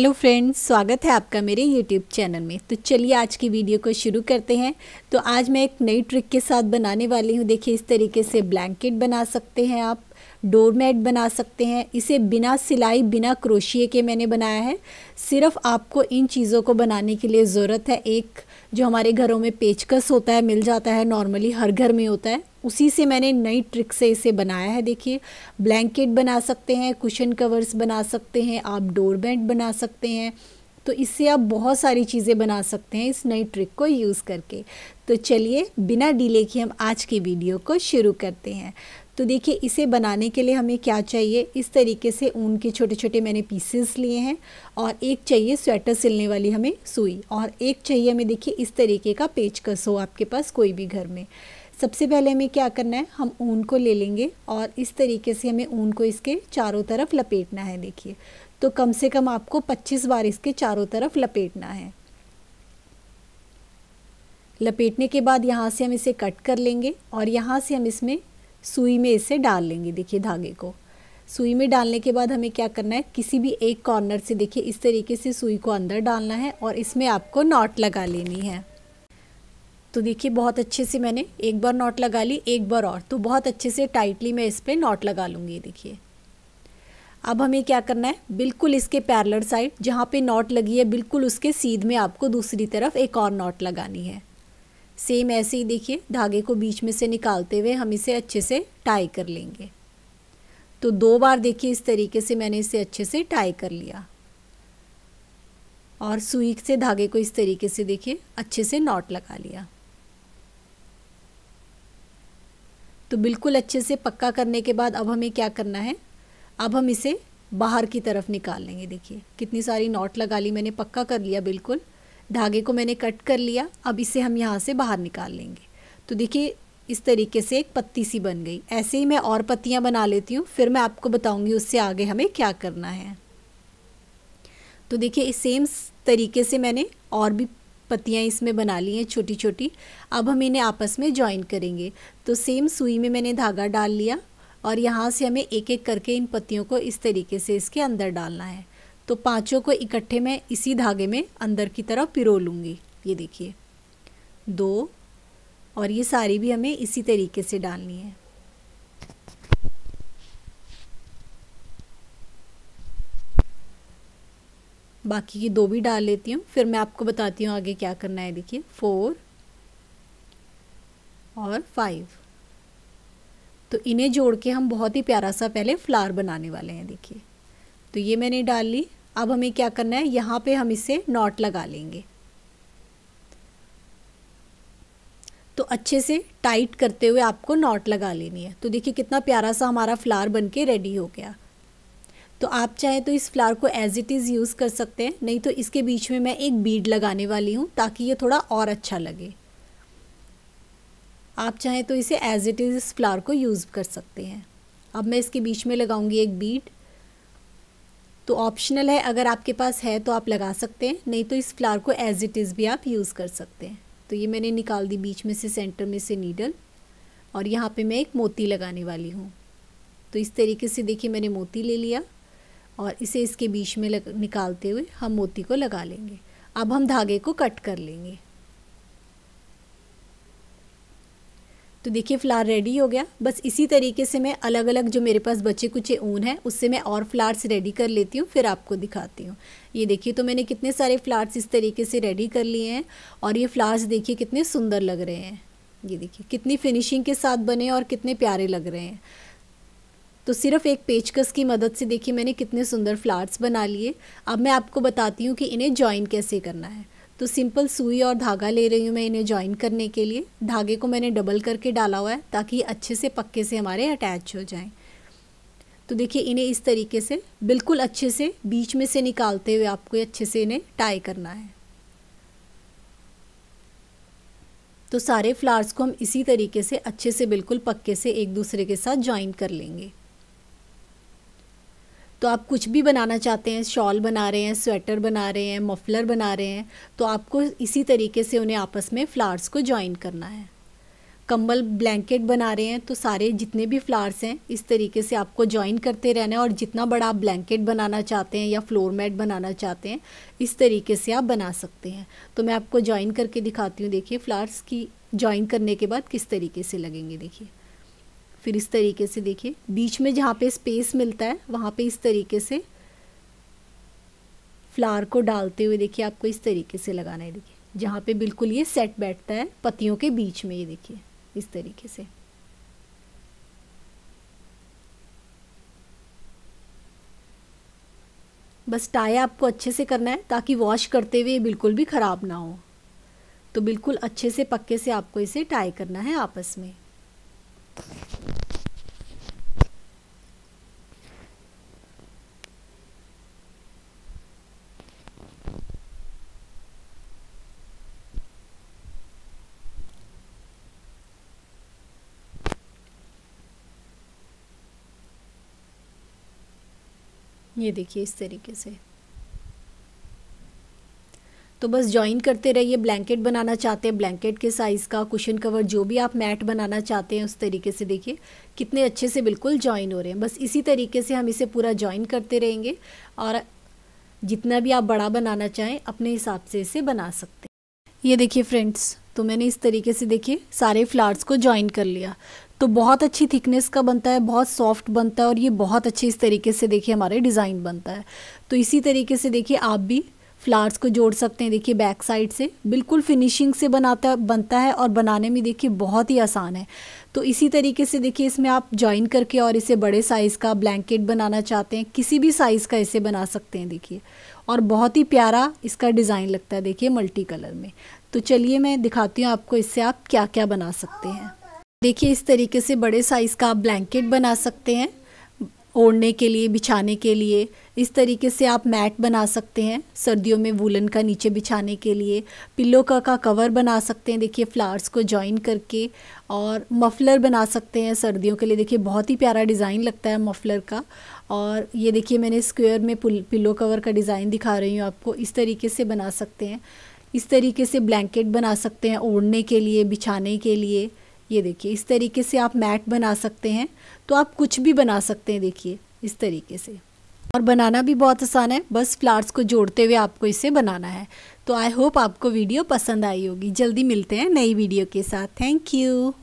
hello friends स्वागत है आपका मेरे यूट्यूब चैनल में तो चलिए आज की वीडियो को शुरू करते हैं तो आज मैं एक नई ट्रिक के साथ बनाने वाली हूँ देखिए इस तरीके से ब्लैंकेट बना सकते हैं आप डोरमेट बना सकते हैं इसे बिना सिलाई बिना क्रोशिए के मैंने बनाया है सिर्फ आपको इन चीज़ों को बनाने के लिए ज़रूरत है एक जो हमारे घरों में पेचकस होता है मिल जाता है नॉर्मली हर घर में होता है उसी से मैंने नई ट्रिक से इसे बनाया है देखिए ब्लैंकेट बना सकते हैं कुशन कवर्स बना सकते हैं आप डोर बना सकते हैं तो इससे आप बहुत सारी चीज़ें बना सकते हैं इस नई ट्रिक को यूज़ करके तो चलिए बिना डिले के हम आज की वीडियो को शुरू करते हैं तो देखिए इसे बनाने के लिए हमें क्या चाहिए इस तरीके से ऊन के छोटे छोटे मैंने पीसेस लिए हैं और एक चाहिए स्वेटर सिलने वाली हमें सुई और एक चाहिए हमें देखिए इस तरीके का पेचकस हो आपके पास कोई भी घर में सबसे पहले हमें क्या करना है हम ऊन को ले लेंगे और इस तरीके से हमें ऊन को इसके चारों तरफ लपेटना है देखिए तो कम से कम आपको 25 बार इसके चारों तरफ लपेटना है लपेटने के बाद यहाँ से हम इसे कट कर लेंगे और यहाँ से हम इसमें सुई में इसे डाल लेंगे देखिए धागे को सुई में डालने के बाद हमें क्या करना है किसी भी एक कॉर्नर से देखिए इस तरीके से सुई को अंदर डालना है और इसमें आपको नॉट लगा लेनी है तो देखिए बहुत अच्छे से मैंने एक बार नॉट लगा ली एक बार और तो बहुत अच्छे से टाइटली मैं इस पर नॉट लगा लूँगी देखिए अब हमें क्या करना है बिल्कुल इसके पैरलर साइड जहाँ पे नॉट लगी है बिल्कुल उसके सीध में आपको दूसरी तरफ एक और नॉट लगानी है सेम ऐसे ही देखिए धागे को बीच में से निकालते हुए हम इसे अच्छे से टाई कर लेंगे तो दो बार देखिए इस तरीके से मैंने इसे अच्छे से टाई कर लिया और सुई से धागे को इस तरीके से देखिए अच्छे से नॉट लगा लिया तो बिल्कुल अच्छे से पक्का करने के बाद अब हमें क्या करना है अब हम इसे बाहर की तरफ निकाल लेंगे देखिए कितनी सारी नॉट लगा ली मैंने पक्का कर लिया बिल्कुल धागे को मैंने कट कर लिया अब इसे हम यहाँ से बाहर निकाल लेंगे तो देखिए इस तरीके से एक पत्ती सी बन गई ऐसे ही मैं और पत्तियाँ बना लेती हूँ फिर मैं आपको बताऊँगी उससे आगे हमें क्या करना है तो देखिए इस सेम तरीके से मैंने और भी पत्तियाँ इसमें बना ली हैं छोटी छोटी अब हम इन्हें आपस में ज्वाइन करेंगे तो सेम सुई में मैंने धागा डाल लिया और यहाँ से हमें एक एक करके इन पत्तियों को इस तरीके से इसके अंदर डालना है तो पाँचों को इकट्ठे में इसी धागे में अंदर की तरफ पिरो लूँगी ये देखिए दो और ये सारी भी हमें इसी तरीके से डालनी है बाकी की दो भी डाल लेती हूँ फिर मैं आपको बताती हूँ आगे क्या करना है देखिए फोर और फाइव तो इन्हें जोड़ के हम बहुत ही प्यारा सा पहले फ्लावर बनाने वाले हैं देखिए तो ये मैंने डाल ली अब हमें क्या करना है यहाँ पे हम इसे नॉट लगा लेंगे तो अच्छे से टाइट करते हुए आपको नॉट लगा लेनी है तो देखिए कितना प्यारा सा हमारा फ्लावर बनके रेडी हो गया तो आप चाहें तो इस फ्लावर को एज इट इज़ यूज़ कर सकते हैं नहीं तो इसके बीच में मैं एक बीड लगाने वाली हूँ ताकि ये थोड़ा और अच्छा लगे आप चाहें तो इसे एज इट इज़ इस फ्लावर को यूज़ कर सकते हैं अब मैं इसके बीच में लगाऊंगी एक बीड तो ऑप्शनल है अगर आपके पास है तो आप लगा सकते हैं नहीं तो इस फ्लावर को एज इट इज़ भी आप यूज़ कर सकते हैं तो ये मैंने निकाल दी बीच में से सेंटर में से नीडल और यहाँ पे मैं एक मोती लगाने वाली हूँ तो इस तरीके से देखिए मैंने मोती ले लिया और इसे इसके बीच में लग, निकालते हुए हम मोती को लगा लेंगे अब हम धागे को कट कर लेंगे तो देखिए फ्लावर रेडी हो गया बस इसी तरीके से मैं अलग अलग जो मेरे पास बचे कुछ ऊन है उससे मैं और फ्लावर्स रेडी कर लेती हूँ फिर आपको दिखाती हूँ ये देखिए तो मैंने कितने सारे फ्लावर्स इस तरीके से रेडी कर लिए हैं और ये फ्लावर्स देखिए कितने सुंदर लग रहे हैं ये देखिए कितनी फिनिशिंग के साथ बने और कितने प्यारे लग रहे हैं तो सिर्फ एक पेचकस की मदद से देखिए मैंने कितने सुंदर फ्लावर्स बना लिए अब मैं आपको बताती हूँ कि इन्हें ज्वाइन कैसे करना है तो सिंपल सुई और धागा ले रही हूँ मैं इन्हें ज्वाइन करने के लिए धागे को मैंने डबल करके डाला हुआ है ताकि अच्छे से पक्के से हमारे अटैच हो जाएं तो देखिए इन्हें इस तरीके से बिल्कुल अच्छे से बीच में से निकालते हुए आपको अच्छे से इन्हें टाई करना है तो सारे फ्लावर्स को हम इसी तरीके से अच्छे से बिल्कुल पक्के से एक दूसरे के साथ ज्वाइन कर लेंगे तो आप कुछ भी बनाना चाहते हैं शॉल बना रहे हैं स्वेटर बना रहे हैं मफलर बना रहे हैं तो आपको इसी तरीके से उन्हें आपस में फ्लावर्स को ज्वाइन करना है कंबल ब्लैंकेट बना रहे हैं तो सारे जितने भी फ्लावर्स हैं इस तरीके से आपको ज्वाइन करते रहना है और जितना बड़ा आप ब्लैंकेट बनाना चाहते हैं या फ्लोर मैट बनाना चाहते हैं इस तरीके से आप बना सकते हैं तो मैं आपको ज्वाइन करके दिखाती हूँ देखिए फ्लावर्स की ज्वाइन करने के बाद किस तरीके से लगेंगे देखिए फिर इस तरीके से देखिए बीच में जहाँ पे स्पेस मिलता है वहाँ पे इस तरीके से फ्लावर को डालते हुए देखिए आपको इस तरीके से लगाना है देखिए जहाँ पे बिल्कुल ये सेट बैठता है पतियों के बीच में ये देखिए इस तरीके से बस टाई आपको अच्छे से करना है ताकि वॉश करते हुए बिल्कुल भी ख़राब ना हो तो बिल्कुल अच्छे से पक्के से आपको इसे टाई करना है आपस में ये देखिए इस तरीके से तो बस ज्वाइन करते रहिए ब्लैंकेट बनाना चाहते हैं ब्लैंकेट के साइज़ का कुशन कवर जो भी आप मैट बनाना चाहते हैं उस तरीके से देखिए कितने अच्छे से बिल्कुल ज्वाइन हो रहे हैं बस इसी तरीके से हम इसे पूरा ज्वाइन करते रहेंगे और जितना भी आप बड़ा बनाना चाहें अपने हिसाब से इसे बना सकते हैं ये देखिए फ्रेंड्स तो मैंने इस तरीके से देखिए सारे फ्लावर्स को ज्वाइन कर लिया तो बहुत अच्छी थिकनेस का बनता है बहुत सॉफ्ट बनता है और ये बहुत अच्छे इस तरीके से देखिए हमारे डिज़ाइन बनता है तो इसी तरीके से देखिए आप भी फ्लावर्स को जोड़ सकते हैं देखिए बैक साइड से बिल्कुल फिनिशिंग से बनाता बनता है और बनाने में देखिए बहुत ही आसान है तो इसी तरीके से देखिए इसमें आप ज्वाइन करके और इसे बड़े साइज़ का ब्लैंकेट बनाना चाहते हैं किसी भी साइज़ का इसे बना सकते हैं देखिए और बहुत ही प्यारा इसका डिज़ाइन लगता है देखिए मल्टी कलर में तो चलिए मैं दिखाती हूँ आपको इससे आप क्या क्या बना सकते हैं देखिए इस तरीके से बड़े साइज़ का आप ब्लैंकेट बना सकते हैं ओढ़ने के लिए बिछाने के लिए इस तरीके से आप मैट बना सकते हैं सर्दियों में वूलन का नीचे बिछाने के लिए पिल्लो का का कवर बना सकते हैं देखिए फ्लावर्स को जॉइन करके और मफलर बना सकते हैं सर्दियों के लिए देखिए बहुत ही प्यारा डिज़ाइन लगता है मफलर का और ये देखिए मैंने स्क्वेयर में पिल्लो कवर का डिज़ाइन दिखा रही हूँ आपको इस तरीके से बना सकते हैं इस तरीके से ब्लैंकेट बना सकते हैं ओढ़ने के लिए बिछाने के लिए ये देखिए इस तरीके से आप मैट बना सकते हैं तो आप कुछ भी बना सकते हैं देखिए इस तरीके से और बनाना भी बहुत आसान है बस फ्लावर्स को जोड़ते हुए आपको इसे बनाना है तो आई होप आपको वीडियो पसंद आई होगी जल्दी मिलते हैं नई वीडियो के साथ थैंक यू